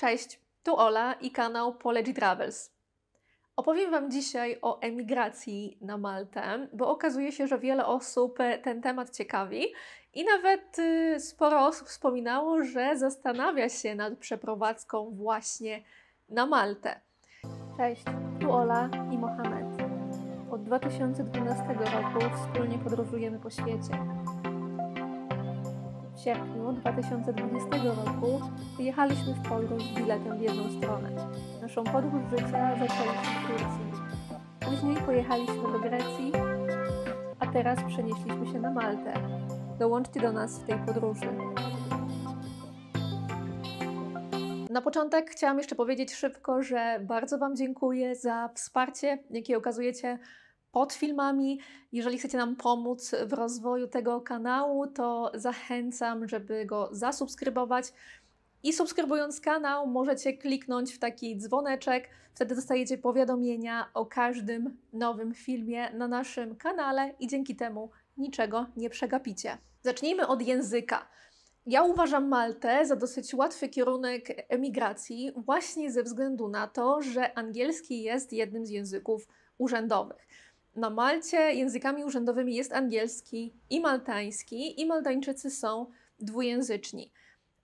Cześć, tu Ola i kanał Poleci Travels. Opowiem Wam dzisiaj o emigracji na Maltę, bo okazuje się, że wiele osób e, ten temat ciekawi i nawet y, sporo osób wspominało, że zastanawia się nad przeprowadzką właśnie na Maltę. Cześć, tu Ola i Mohamed. Od 2012 roku wspólnie podróżujemy po świecie w sierpniu 2020 roku wyjechaliśmy w podróż z biletem w jedną stronę. Naszą podróż życia zaczęliśmy w Turcji. Później pojechaliśmy do Grecji, a teraz przenieśliśmy się na Maltę. Dołączcie do nas w tej podróży. Na początek chciałam jeszcze powiedzieć szybko, że bardzo Wam dziękuję za wsparcie, jakie okazujecie pod filmami. Jeżeli chcecie nam pomóc w rozwoju tego kanału, to zachęcam, żeby go zasubskrybować. I subskrybując kanał, możecie kliknąć w taki dzwoneczek, wtedy dostajecie powiadomienia o każdym nowym filmie na naszym kanale i dzięki temu niczego nie przegapicie. Zacznijmy od języka. Ja uważam Maltę za dosyć łatwy kierunek emigracji, właśnie ze względu na to, że angielski jest jednym z języków urzędowych. Na Malcie językami urzędowymi jest angielski i maltański, i Maltańczycy są dwujęzyczni.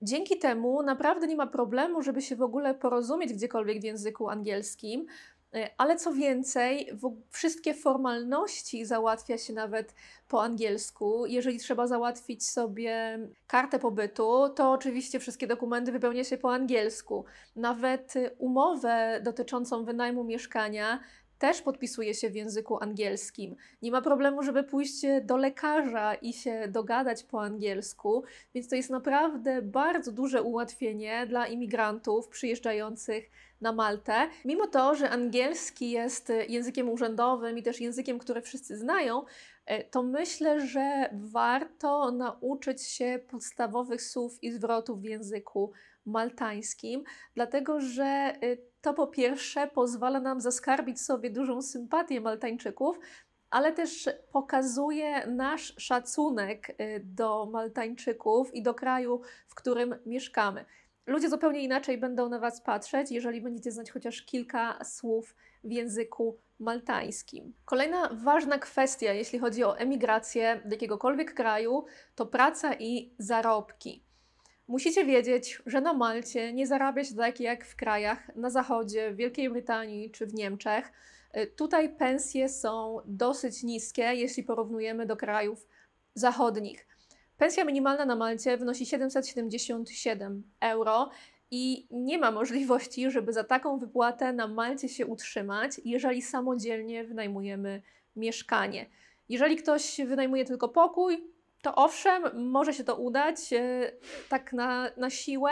Dzięki temu naprawdę nie ma problemu, żeby się w ogóle porozumieć gdziekolwiek w języku angielskim, y, ale co więcej, wszystkie formalności załatwia się nawet po angielsku. Jeżeli trzeba załatwić sobie kartę pobytu, to oczywiście wszystkie dokumenty wypełnia się po angielsku. Nawet y, umowę dotyczącą wynajmu mieszkania też podpisuje się w języku angielskim. Nie ma problemu, żeby pójść do lekarza i się dogadać po angielsku, więc to jest naprawdę bardzo duże ułatwienie dla imigrantów przyjeżdżających na Maltę. Mimo to, że angielski jest językiem urzędowym i też językiem, który wszyscy znają, e, to myślę, że warto nauczyć się podstawowych słów i zwrotów w języku maltańskim, dlatego że e, to po pierwsze pozwala nam zaskarbić sobie dużą sympatię Maltańczyków, ale też pokazuje nasz szacunek y, do Maltańczyków i do kraju, w którym mieszkamy. Ludzie zupełnie inaczej będą na Was patrzeć, jeżeli będziecie znać chociaż kilka słów w języku maltańskim. Kolejna ważna kwestia, jeśli chodzi o emigrację do jakiegokolwiek kraju, to praca i zarobki. Musicie wiedzieć, że na Malcie nie zarabia się tak jak w krajach na zachodzie, w Wielkiej Brytanii czy w Niemczech. Y, tutaj pensje są dosyć niskie, jeśli porównujemy do krajów zachodnich. Pensja minimalna na Malcie wynosi 777 euro i nie ma możliwości, żeby za taką wypłatę na Malcie się utrzymać, jeżeli samodzielnie wynajmujemy mieszkanie. Jeżeli ktoś wynajmuje tylko pokój, to owszem, może się to udać e, tak na, na siłę,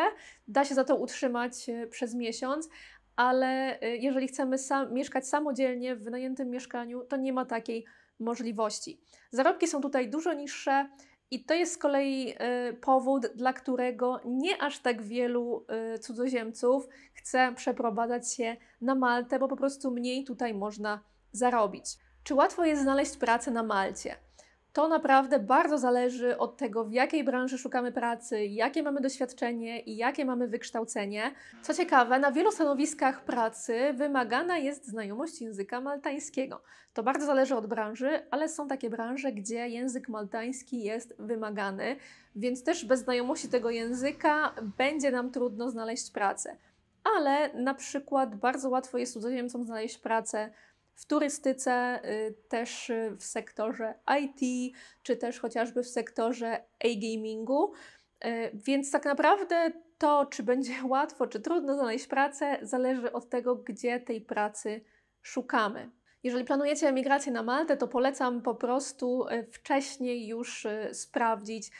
da się za to utrzymać e, przez miesiąc, ale e, jeżeli chcemy sam, mieszkać samodzielnie w wynajętym mieszkaniu, to nie ma takiej możliwości. Zarobki są tutaj dużo niższe. I to jest z kolei powód, dla którego nie aż tak wielu cudzoziemców chce przeprowadzać się na Maltę, bo po prostu mniej tutaj można zarobić. Czy łatwo jest znaleźć pracę na Malcie? To naprawdę bardzo zależy od tego, w jakiej branży szukamy pracy, jakie mamy doświadczenie i jakie mamy wykształcenie. Co ciekawe, na wielu stanowiskach pracy wymagana jest znajomość języka maltańskiego. To bardzo zależy od branży, ale są takie branże, gdzie język maltański jest wymagany, więc też bez znajomości tego języka będzie nam trudno znaleźć pracę. Ale na przykład bardzo łatwo jest cudzoziemcom znaleźć pracę w turystyce, y, też y, w sektorze IT, czy też chociażby w sektorze e-gamingu. Y, więc tak naprawdę to, czy będzie łatwo, czy trudno znaleźć pracę, zależy od tego, gdzie tej pracy szukamy. Jeżeli planujecie emigrację na Maltę, to polecam po prostu wcześniej już sprawdzić,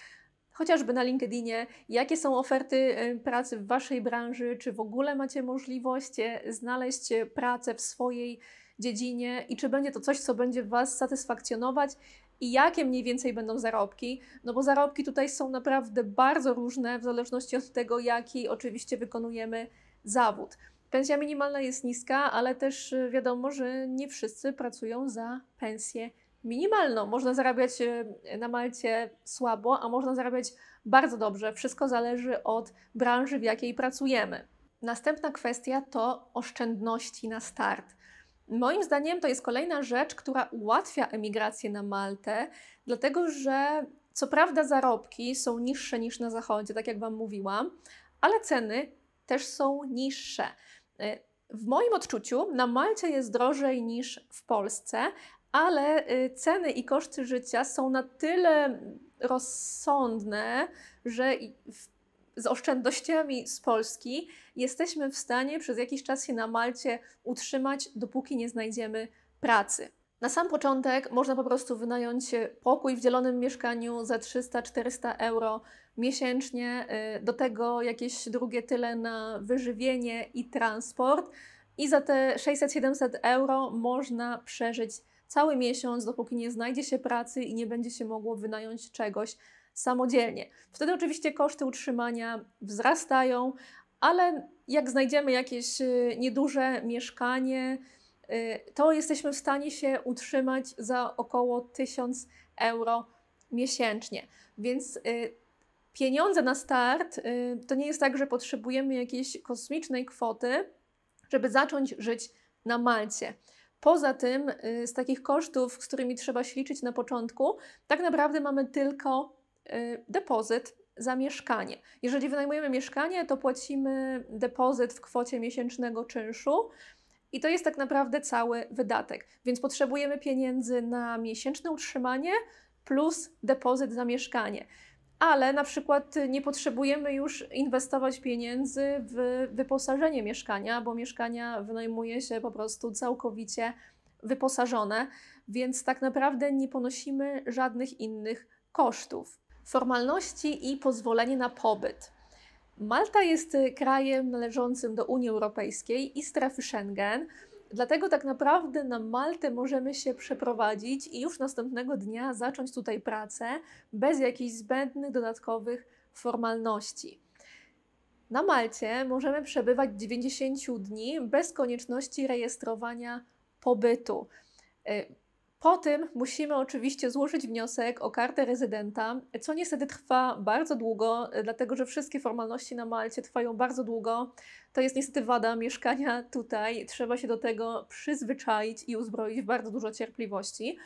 chociażby na LinkedInie, jakie są oferty pracy w Waszej branży, czy w ogóle macie możliwość znaleźć pracę w swojej branży dziedzinie i czy będzie to coś, co będzie Was satysfakcjonować i jakie mniej więcej będą zarobki, no bo zarobki tutaj są naprawdę bardzo różne w zależności od tego, jaki oczywiście wykonujemy zawód. Pensja minimalna jest niska, ale też y, wiadomo, że nie wszyscy pracują za pensję minimalną. Można zarabiać y, na Malcie słabo, a można zarabiać bardzo dobrze. Wszystko zależy od branży, w jakiej pracujemy. Następna kwestia to oszczędności na start. Moim zdaniem to jest kolejna rzecz, która ułatwia emigrację na Maltę, dlatego że co prawda zarobki są niższe niż na zachodzie, tak jak Wam mówiłam, ale ceny też są niższe. E, w moim odczuciu na Malcie jest drożej niż w Polsce, ale e, ceny i koszty życia są na tyle rozsądne, że w z oszczędnościami z Polski jesteśmy w stanie przez jakiś czas się na Malcie utrzymać, dopóki nie znajdziemy pracy. Na sam początek można po prostu wynająć pokój w dzielonym mieszkaniu za 300-400 euro miesięcznie, y, do tego jakieś drugie tyle na wyżywienie i transport. I za te 600-700 euro można przeżyć cały miesiąc, dopóki nie znajdzie się pracy i nie będzie się mogło wynająć czegoś samodzielnie. Wtedy oczywiście koszty utrzymania wzrastają, ale jak znajdziemy jakieś y, nieduże mieszkanie, y, to jesteśmy w stanie się utrzymać za około 1000 euro miesięcznie. Więc y, pieniądze na start to nie jest tak, że potrzebujemy jakiejś kosmicznej kwoty, żeby zacząć żyć na Malcie. Poza tym, z takich kosztów, z którymi trzeba się liczyć na początku, tak naprawdę mamy tylko Y, depozyt za mieszkanie. Jeżeli wynajmujemy mieszkanie, to płacimy depozyt w kwocie miesięcznego czynszu. I to jest tak naprawdę cały wydatek. Więc potrzebujemy pieniędzy na miesięczne utrzymanie plus depozyt za mieszkanie. Ale na przykład nie potrzebujemy już inwestować pieniędzy w wyposażenie mieszkania, bo mieszkania wynajmuje się po prostu całkowicie wyposażone, więc tak naprawdę nie ponosimy żadnych innych kosztów formalności i pozwolenie na pobyt. Malta jest y, krajem należącym do Unii Europejskiej i strefy Schengen. Dlatego tak naprawdę na Maltę możemy się przeprowadzić i już następnego dnia zacząć tutaj pracę bez jakichś zbędnych dodatkowych formalności. Na Malcie możemy przebywać 90 dni bez konieczności rejestrowania pobytu. Y, po tym musimy oczywiście złożyć wniosek o kartę rezydenta, co niestety trwa bardzo długo, e, dlatego że wszystkie formalności na Malcie trwają bardzo długo. To jest niestety wada mieszkania tutaj. Trzeba się do tego przyzwyczaić i uzbroić w bardzo dużo cierpliwości.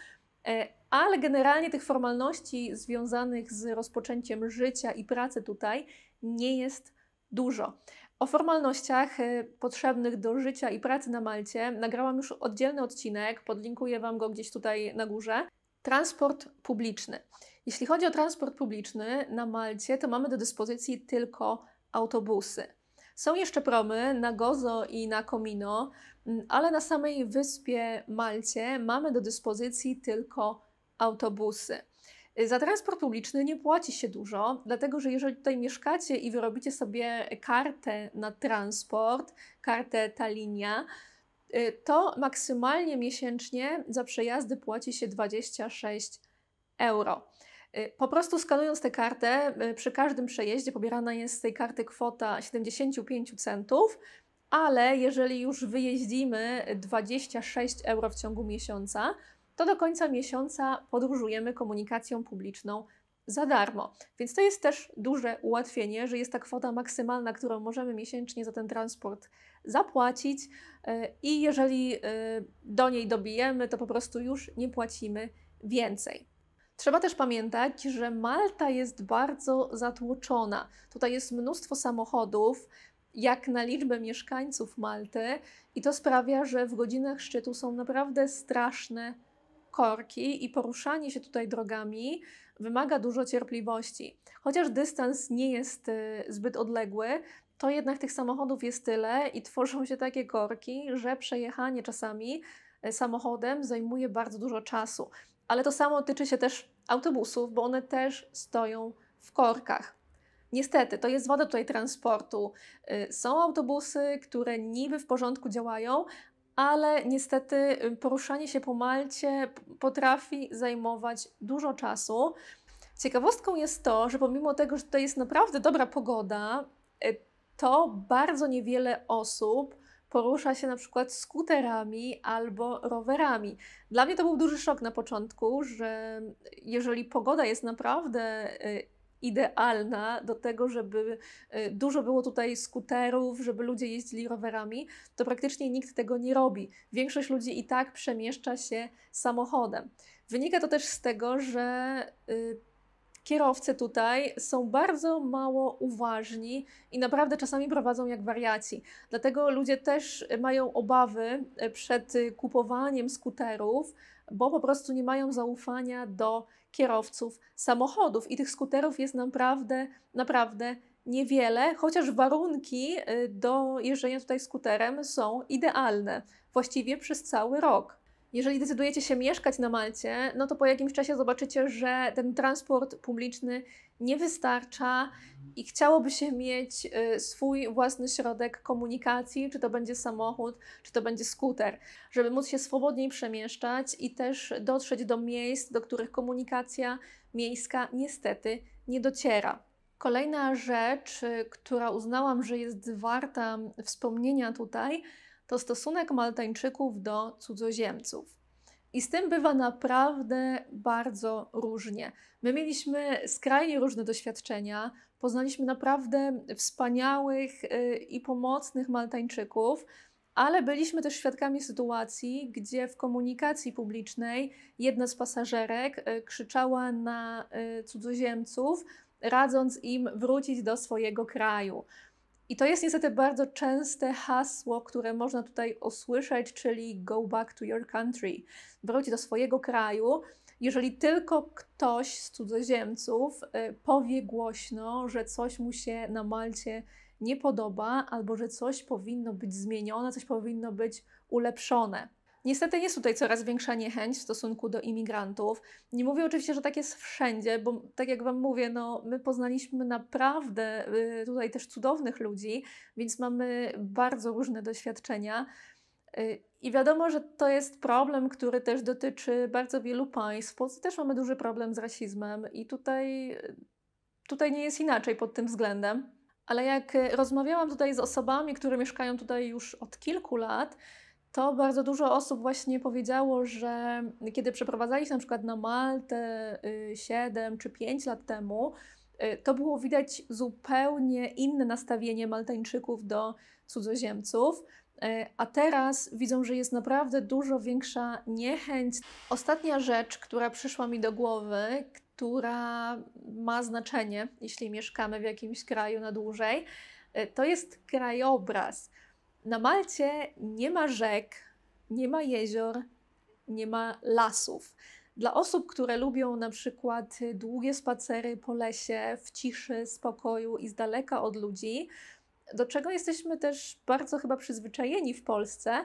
E, ale generalnie tych formalności związanych z rozpoczęciem życia i pracy tutaj nie jest dużo. O formalnościach y, potrzebnych do życia i pracy na Malcie nagrałam już oddzielny odcinek, podlinkuję Wam go gdzieś tutaj na górze. Transport publiczny. Jeśli chodzi o transport publiczny na Malcie, to mamy do dyspozycji tylko autobusy. Są jeszcze promy na Gozo i na Komino, mm, ale na samej wyspie Malcie mamy do dyspozycji tylko autobusy. Y, za transport publiczny nie płaci się dużo, dlatego że jeżeli tutaj mieszkacie i wyrobicie sobie kartę na transport, kartę ta linia, y, to maksymalnie miesięcznie za przejazdy płaci się 26 euro. Y, po prostu skanując tę kartę, przy każdym przejeździe pobierana jest z tej karty kwota 75 centów, ale jeżeli już wyjeździmy 26 euro w ciągu miesiąca, to do końca miesiąca podróżujemy komunikacją publiczną za darmo. Więc to jest też duże ułatwienie, że jest ta kwota maksymalna, którą możemy miesięcznie za ten transport zapłacić e, i jeżeli e, do niej dobijemy, to po prostu już nie płacimy więcej. Trzeba też pamiętać, że Malta jest bardzo zatłoczona. Tutaj jest mnóstwo samochodów, jak na liczbę mieszkańców Malty, i to sprawia, że w godzinach szczytu są naprawdę straszne korki i poruszanie się tutaj drogami wymaga dużo cierpliwości. Chociaż dystans nie jest y, zbyt odległy, to jednak tych samochodów jest tyle i tworzą się takie korki, że przejechanie czasami y, samochodem zajmuje bardzo dużo czasu. Ale to samo tyczy się też autobusów, bo one też stoją w korkach. Niestety, to jest wada tutaj transportu. Y, są autobusy, które niby w porządku działają, ale niestety y, poruszanie się po Malcie potrafi zajmować dużo czasu. Ciekawostką jest to, że pomimo tego, że tutaj jest naprawdę dobra pogoda, y, to bardzo niewiele osób porusza się na przykład skuterami albo rowerami. Dla mnie to był duży szok na początku, że jeżeli pogoda jest naprawdę y, idealna do tego, żeby y, dużo było tutaj skuterów, żeby ludzie jeździli rowerami, to praktycznie nikt tego nie robi. Większość ludzi i tak przemieszcza się samochodem. Wynika to też z tego, że y, kierowcy tutaj są bardzo mało uważni i naprawdę czasami prowadzą jak wariaci. Dlatego ludzie też mają obawy e, przed y, kupowaniem skuterów, bo po prostu nie mają zaufania do kierowców samochodów i tych skuterów jest naprawdę, naprawdę niewiele, chociaż warunki y, do jeżdżenia tutaj skuterem są idealne właściwie przez cały rok. Jeżeli decydujecie się mieszkać na Malcie, no to po jakimś czasie zobaczycie, że ten transport publiczny nie wystarcza i chciałoby się mieć y, swój własny środek komunikacji, czy to będzie samochód, czy to będzie skuter, żeby móc się swobodniej przemieszczać i też dotrzeć do miejsc, do których komunikacja miejska niestety nie dociera. Kolejna rzecz, y, która uznałam, że jest warta wspomnienia tutaj, to stosunek Maltańczyków do cudzoziemców. I z tym bywa naprawdę bardzo różnie. My mieliśmy skrajnie różne doświadczenia. Poznaliśmy naprawdę wspaniałych y, i pomocnych Maltańczyków, ale byliśmy też świadkami sytuacji, gdzie w komunikacji publicznej jedna z pasażerek y, krzyczała na y, cudzoziemców, radząc im wrócić do swojego kraju. I to jest niestety bardzo częste hasło, które można tutaj usłyszeć, czyli go back to your country, wróć do swojego kraju. Jeżeli tylko ktoś z cudzoziemców y, powie głośno, że coś mu się na Malcie nie podoba, albo że coś powinno być zmienione, coś powinno być ulepszone. Niestety jest tutaj coraz większa niechęć w stosunku do imigrantów. Nie mówię oczywiście, że tak jest wszędzie, bo tak jak Wam mówię, no, my poznaliśmy naprawdę y, tutaj też cudownych ludzi, więc mamy bardzo różne doświadczenia. Y, I wiadomo, że to jest problem, który też dotyczy bardzo wielu państw. W Polsce też mamy duży problem z rasizmem i tutaj, y, tutaj nie jest inaczej pod tym względem. Ale jak rozmawiałam tutaj z osobami, które mieszkają tutaj już od kilku lat, to bardzo dużo osób właśnie powiedziało, że kiedy przeprowadzali się na przykład na Maltę 7 y, czy 5 lat temu, y, to było widać zupełnie inne nastawienie Maltańczyków do cudzoziemców. Y, a teraz widzą, że jest naprawdę dużo większa niechęć. Ostatnia rzecz, która przyszła mi do głowy, która ma znaczenie, jeśli mieszkamy w jakimś kraju na dłużej, to jest krajobraz. Na Malcie nie ma rzek, nie ma jezior, nie ma lasów. Dla osób, które lubią na przykład długie spacery po lesie, w ciszy, spokoju i z daleka od ludzi, do czego jesteśmy też bardzo chyba przyzwyczajeni w Polsce,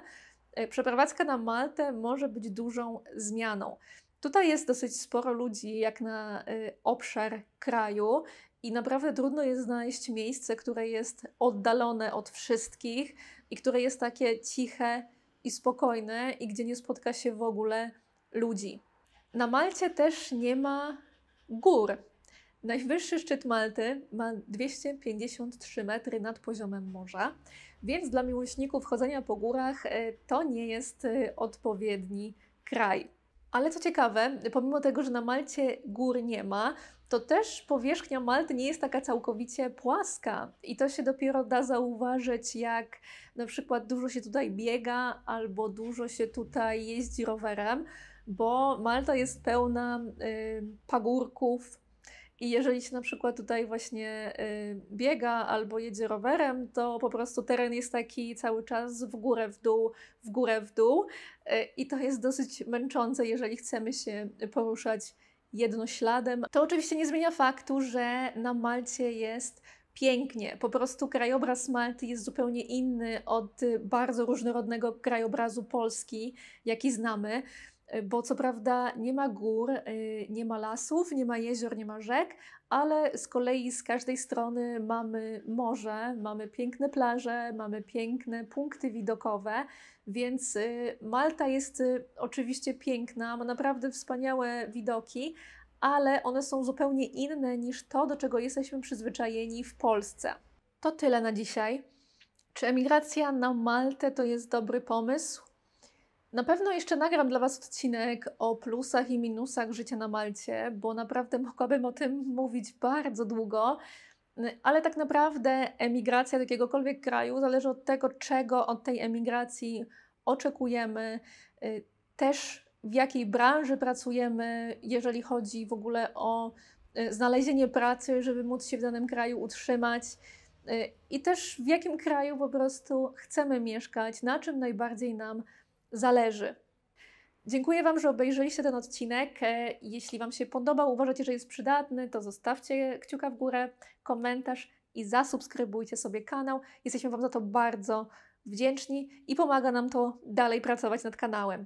e, przeprowadzka na Maltę może być dużą zmianą. Tutaj jest dosyć sporo ludzi, jak na e, obszar kraju, i naprawdę trudno jest znaleźć miejsce, które jest oddalone od wszystkich i które jest takie ciche i spokojne i gdzie nie spotka się w ogóle ludzi. Na Malcie też nie ma gór. Najwyższy szczyt Malty ma 253 metry nad poziomem morza, więc dla miłośników chodzenia po górach e, to nie jest e, odpowiedni kraj. Ale co ciekawe, pomimo tego, że na Malcie gór nie ma, to też powierzchnia Malty nie jest taka całkowicie płaska. I to się dopiero da zauważyć, jak na przykład dużo się tutaj biega albo dużo się tutaj jeździ rowerem, bo Malta jest pełna y, pagórków, i jeżeli się na przykład tutaj właśnie y, biega albo jedzie rowerem, to po prostu teren jest taki cały czas w górę, w dół, w górę, w dół. Y, I to jest dosyć męczące, jeżeli chcemy się poruszać jednośladem. To oczywiście nie zmienia faktu, że na Malcie jest pięknie. Po prostu krajobraz Malty jest zupełnie inny od bardzo różnorodnego krajobrazu Polski, jaki znamy. Bo co prawda nie ma gór, nie ma lasów, nie ma jezior, nie ma rzek, ale z kolei z każdej strony mamy morze, mamy piękne plaże, mamy piękne punkty widokowe, więc y, Malta jest y, oczywiście piękna, ma naprawdę wspaniałe widoki, ale one są zupełnie inne niż to, do czego jesteśmy przyzwyczajeni w Polsce. To tyle na dzisiaj. Czy emigracja na Maltę to jest dobry pomysł? Na pewno jeszcze nagram dla Was odcinek o plusach i minusach życia na Malcie, bo naprawdę mogłabym o tym mówić bardzo długo. Ale tak naprawdę emigracja do jakiegokolwiek kraju zależy od tego, czego od tej emigracji oczekujemy. Też w jakiej branży pracujemy, jeżeli chodzi w ogóle o e, znalezienie pracy, żeby móc się w danym kraju utrzymać. E, I też w jakim kraju po prostu chcemy mieszkać, na czym najbardziej nam zależy. Dziękuję Wam, że obejrzeliście ten odcinek. E, jeśli Wam się podobał, uważacie, że jest przydatny, to zostawcie kciuka w górę, komentarz i zasubskrybujcie sobie kanał. Jesteśmy Wam za to bardzo wdzięczni i pomaga nam to dalej pracować nad kanałem.